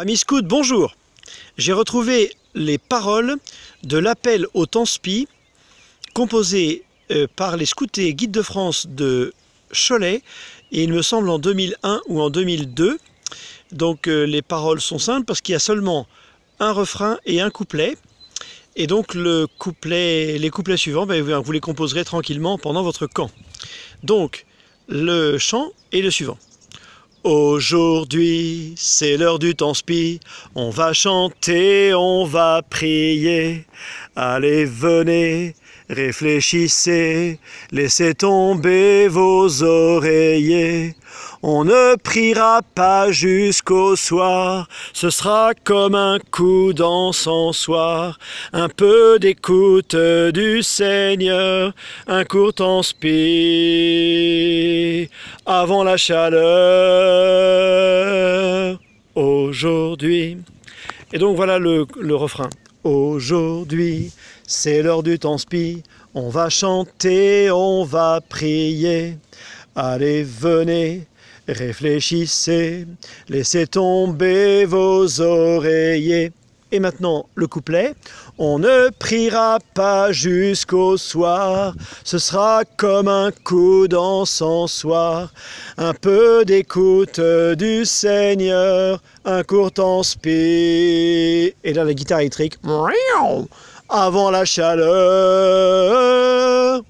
Amis scouts, bonjour. J'ai retrouvé les paroles de l'appel au temps-spi composé euh, par les scouts Guide guides de France de Cholet, et il me semble en 2001 ou en 2002. Donc euh, les paroles sont simples parce qu'il y a seulement un refrain et un couplet. Et donc le couplet, les couplets suivants, ben, vous les composerez tranquillement pendant votre camp. Donc le chant est le suivant. Aujourd'hui, c'est l'heure du temps spi. On va chanter, on va prier. Allez, venez, réfléchissez, laissez tomber vos oreillers. On ne priera pas jusqu'au soir, ce sera comme un coup d'encensoir, un peu d'écoute du Seigneur, un court inspire avant la chaleur aujourd'hui. Et donc voilà le, le refrain. Aujourd'hui, c'est l'heure du temps on va chanter, on va prier. Allez, venez, Réfléchissez, laissez tomber vos oreillers. Et maintenant, le couplet. On ne priera pas jusqu'au soir, ce sera comme un coup d'encensoir. Un peu d'écoute du Seigneur, un court inspire. Et là, la guitare électrique. Avant la chaleur.